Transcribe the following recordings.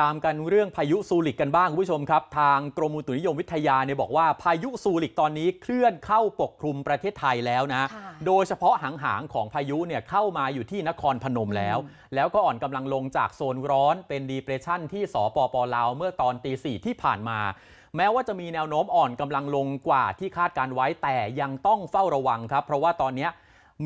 ตามกันเรื่องพายุซูริกกันบ้างคุณผู้ชมครับ ทางกรมอุตุนิยมวิทยาเนี่ยบอกว่าพายุซูริกตอนนี้เคลื่อนเข้าปกคลุมประเทศไทยแล้วนะ โดยเฉพาะหางหางของพายุเนี่ยเข้ามาอยู่ที่นครพนมแล้ว แล้วก็อ่อนกำลังลงจากโซนร้อนเป็นดีเพรสชันที่สปป ลาวเมื่อตอนตีสี่ที่ผ่านมา แม้ว่าจะมีแนวโน้มอ่อนกำลังลงกว่าที่คาดการไว้แต่ยังต้องเฝ้าระวังครับ เพราะว่าตอนนี้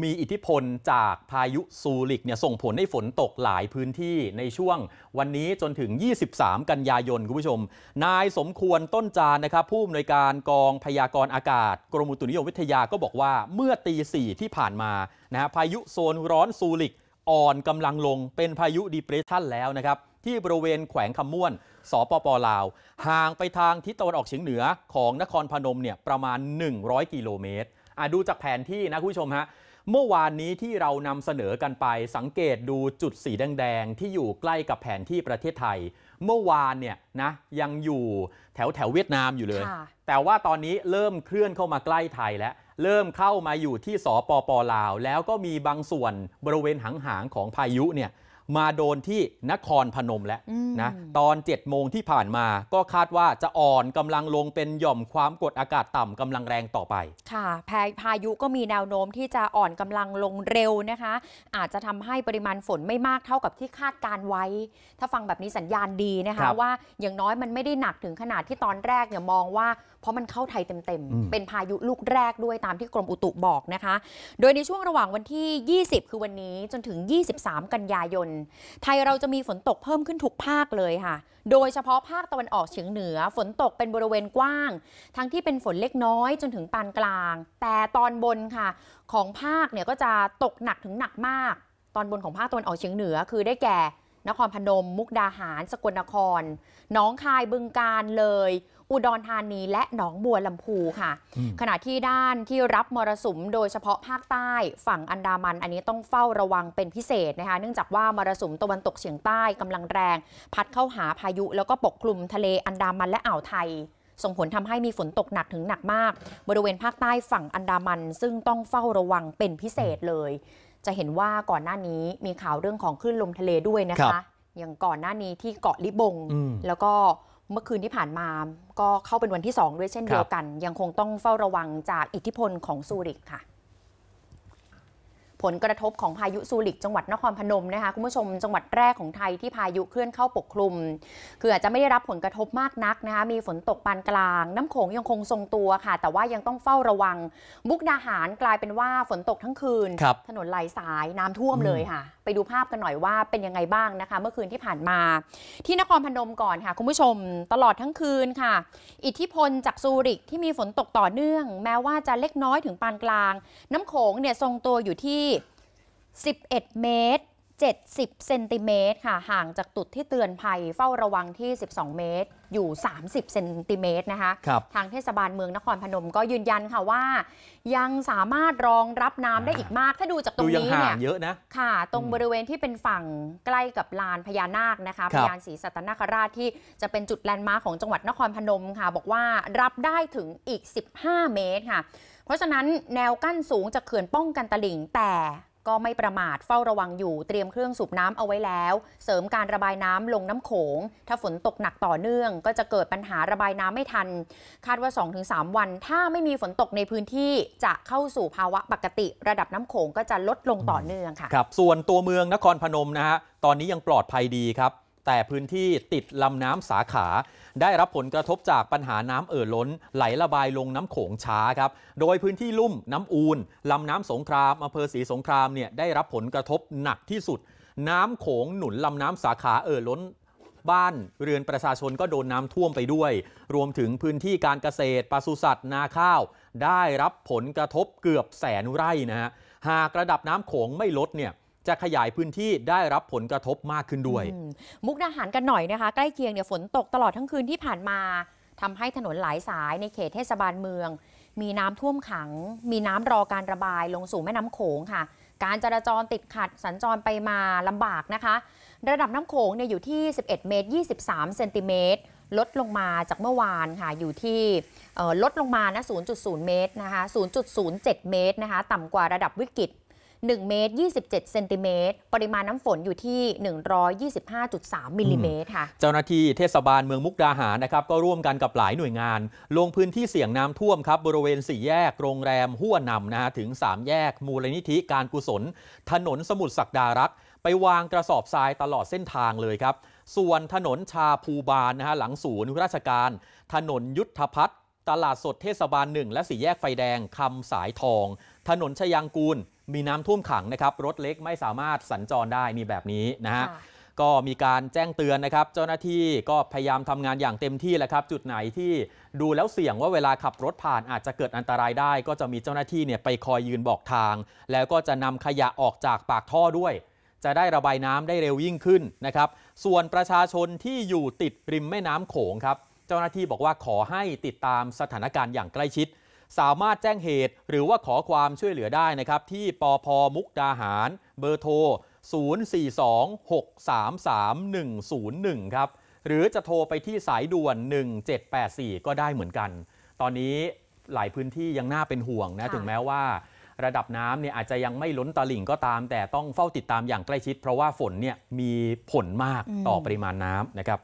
มีอิทธิพลจากพายุซูริกเนี่ยส่งผลให้ฝนตกหลายพื้นที่ในช่วงวันนี้จนถึง 23 กันยายน คุณผู้ชม นายสมควรต้นจานนะครับผู้อำนวยการกองพยากรณ์อากาศ กรมอุตุนิยมวิทยาก็บอกว่าเมื่อตีสี่ที่ผ่านมานะฮะพายุโซนร้อนซูริกอ่อนกำลังลงเป็นพายุดีเพรสชันแล้วนะครับที่บริเวณแขวงคำม่วนสปปลาวห่างไปทางทิศตะวันออกเฉียงเหนือของนครพนมเนี่ยประมาณ 100กิโลเมตรดูจากแผนที่นะคุณผู้ชมฮะเมื่อวานนี้ที่เรานำเสนอกันไปสังเกตดูจุดสีแดงๆ ที่อยู่ใกล้กับแผนที่ประเทศไทยเมื่อวานเนี่ยนะยังอยู่แถวแถวเวียดนามอยู่เลย แต่ว่าตอนนี้เริ่มเคลื่อนเข้ามาใกล้ไทยแล้ว เริ่มเข้ามาอยู่ที่สปปลาว แล้วก็มีบางส่วนบริเวณหางหางของพายุเนี่ยมาโดนที่นครพนมแล้วนะตอน7จ็ดโมงที่ผ่านมาก็คาดว่าจะอ่อนกำลังลงเป็นหย่อมความกดอากาศต่ำกำลังแรงต่อไป ค่ะพพายุก็มีแนวโน้มที่จะอ่อนกำลังลงเร็วนะคะ อาจจะทำให้ปริมาณฝนไม่มากเท่ากับที่คาดการไว้ถ้าฟังแบบนี้สัญญาณดีนะคะคว่าอย่างน้อยมันไม่ได้หนักถึงขนาดที่ตอนแรกเนี่ยมองว่าเพราะมันเข้าไทยเต็มๆ เป็นพายุลูกแรกด้วยตามที่กรมอุตุบอกนะคะ โดยในช่วงระหว่างวันที่ 20 คือวันนี้จนถึง 23 กันยายน ไทยเราจะมีฝนตกเพิ่มขึ้นทุกภาคเลยค่ะ โดยเฉพาะภาคตะวันออกเฉียงเหนือ ฝนตกเป็นบริเวณกว้าง ทั้งที่เป็นฝนเล็กน้อยจนถึงปานกลาง แต่ตอนบนค่ะ ของภาคเนี่ยก็จะตกหนักถึงหนักมาก ตอนบนของภาคตะวันออกเฉียงเหนือคือได้แก่นครพนมมุกดาหารสกลนคร น้องคายบึงการเลย อุดรธานีและหนองบัวลำพูค่ะ ขณะที่ด้านที่รับมรสุมโดยเฉพาะภาคใต้ฝั่งอันดามัน อันนี้ต้องเฝ้าระวังเป็นพิเศษนะคะเนื่องจากว่ามรสุมตะวันตกเฉียงใต้กำลังแรง พัดเข้าหาพายุแล้วก็ปกคลุมทะเลอันดามันและอ่าวไทย ส่งผลทำให้มีฝนตกหนักถึงหนักมาก บริเวณภาคใต้ฝั่งอันดามันซึ่งต้องเฝ้าระวังเป็นพิเศษเลยจะเห็นว่าก่อนหน้านี้มีข่าวเรื่องของคลื่นลมทะเลด้วยนะคะอย่างก่อนหน้านี้ที่เกาะลิบง แล้วก็เมื่อคืนที่ผ่านมา ก็เข้าเป็นวันที่ 2 ด้วยเช่นเดียวกัน ยังคงต้องเฝ้าระวังจากอิทธิพลของซูริกค่ะผลกระทบของพายุ ซูริกจังหวัดนครพนมนะคะคุณผู้ชมจังหวัดแรกของไทยที่พายุเคลื่อนเข้าปกคลุม คืออาจจะไม่ได้รับผลกระทบมากนักนะคะมีฝนตกปานกลาง น้ำโขงยังคงทรงตัวค่ะ แต่ว่ายังต้องเฝ้าระวังบุกดาหารกลายเป็นว่าฝนตกทั้งคืน ถนนหลายสายน้ำท่วมเลยค่ะ ไปดูภาพกันหน่อยว่าเป็นยังไงบ้างนะคะ เมื่อคืนที่ผ่านมา ที่นครพนมก่อนค่ะคุณผู้ชมตลอดทั้งคืนค่ะ อิทธิพลจากซูริกที่มีฝนตกต่อเนื่อง แม้ว่าจะเล็กน้อยถึงปานกลาง น้ำโขงเนี่ยทรงตัวอยู่ที่11 เมตร 70 เซนติเมตรค่ะห่างจากจุดที่เตือนภัยเฝ้าระวังที่ 12 เมตร อยู่ 30 เซนติเมตรนะคะคทางเทศบาลเมืองนครพนมก็ยืนยันค่ะว่ายังสามารถรองรับน้ำได้อีกมาก ถ้าดูจากตรงนี้เนี่ยเยอะนะค่ะ ตรงบริเวณที่เป็นฝั่งใกล้กับลานพญานาคนะคะพญานศรีสัตนคราชที่จะเป็นจุดแลนด์มาร์คของจังหวัดนครพนมค่ะ บอกว่ารับได้ถึงอีก 15 เมตรค่ะ เพราะฉะนั้นแนวกั้นสูงจากเขื่อนป้องกันตลิ่งแต่ก็ไม่ประมาทเฝ้าระวังอยู่เตรียมเครื่องสูบน้ำเอาไว้แล้ว เสริมการระบายน้ำลงน้ำโขง ถ้าฝนตกหนักต่อเนื่อง ก็จะเกิดปัญหาระบายน้ำไม่ทัน คาดว่า 2-3 วัน ถ้าไม่มีฝนตกในพื้นที่จะเข้าสู่ภาวะปกติ ระดับน้ำโขงก็จะลดลงต่อเนื่องค่ะครับ ส่วนตัวเมืองนครพนมนะฮะตอนนี้ยังปลอดภัยดีครับแต่พื้นที่ติดลำน้ำสาขา ได้รับผลกระทบจากปัญหาน้ำเอ่อล้น ไหลระบายลงน้ำโขงช้าครับโดยพื้นที่ลุ่มน้ำอูนลำน้ำสงครามอำเภอศรีสงครามเนี่ยได้รับผลกระทบหนักที่สุด น้ำโขงหนุนลำน้ำสาขาเอ่อล้น บ้านเรือนประชาชนก็โดนน้ำท่วมไปด้วย รวมถึงพื้นที่การเกษตรปศุสัตว์นาข้าวได้รับผลกระทบเกือบแสนไร่นะฮะหากระดับน้ำโขงไม่ลดเนี่ยจะขยายพื้นที่ได้รับผลกระทบมากขึ้นด้วย มุกดาหารกันหน่อยนะคะใกล้เคียงเนี่ยฝนตกตลอดทั้งคืนที่ผ่านมาทำให้ถนนหลายสายในเขตเทศบาลเมือง มีน้ำท่วมขัง มีน้ำรอการระบายลงสู่แม่น้ำโขงค่ะ การจราจรติดขัดสัญจรไปมาลำบากนะคะ ระดับน้ำโขงเนี่ยอยู่ที่ 11เมตร23เซนติเมตรลดลงมาจากเมื่อวานค่ะอยู่ที่ลดลงมานะ0.0 เมตรนะคะ0.07 เมตรนะคะต่ำกว่าระดับวิกฤต1 เมตร 27 เซนติเมตร ปริมาณน้ำฝนอยู่ที่ 125.3 มิลลิเมตรค่ะ เจ้าหน้าที่เทศบาลเมืองมุกดาหารนะครับ ก็ร่วมกันกับหลายหน่วยงานลงพื้นที่เสี่ยงน้ำท่วมครับ บริเวณสี่แยก โรงแรมหัวนำนะฮะ ถึง 3 แยกมูลนิธิ การกุศล ถนนสมุทรศักดารักไปวางกระสอบทรายตลอดเส้นทางเลยครับ ส่วนถนนชาภูบาลนะฮะ หลังศูนย์ราชการ ถนนยุทธพัฒน์ตลาดสดเทศบาลหนึ่งและสี่แยกไฟแดงคำสายทอง ถนนชยังกูล มีน้ำท่วมขังนะครับ รถเล็กไม่สามารถสัญจรได้มีแบบนี้นะฮะก็มีการแจ้งเตือนนะครับ เจ้าหน้าที่ก็พยายามทำงานอย่างเต็มที่แหละครับ จุดไหนที่ดูแล้วเสี่ยงว่าเวลาขับรถผ่านอาจจะเกิดอันตรายได้ ก็จะมีเจ้าหน้าที่เนี่ยไปคอยยืนบอกทาง แล้วก็จะนำขยะออกจากปากท่อด้วย จะได้ระบายน้ำได้เร็วยิ่งขึ้นนะครับ ส่วนประชาชนที่อยู่ติดริมแม่น้ำโขงครับเจ้าหน้าที่บอกว่าขอให้ติดตามสถานการณ์อย่างใกล้ชิด สามารถแจ้งเหตุ หรือว่าขอความช่วยเหลือได้นะครับ ที่ปอพมุกดาหารเบอร์โทร 042-633-101 ครับ หรือจะโทรไปที่สายด่วน 1784 ก็ได้เหมือนกัน ตอนนี้หลายพื้นที่ยังน่าเป็นห่วงนะถึงแม้ว่า ระดับน้ำเนี่ยอาจจะยังไม่ล้นตลิ่งก็ตาม แต่ต้องเฝ้าติดตามอย่างใกล้ชิด เพราะว่าฝนเนี่ยมีผลมากต่อปริมาณน้ำนะครับ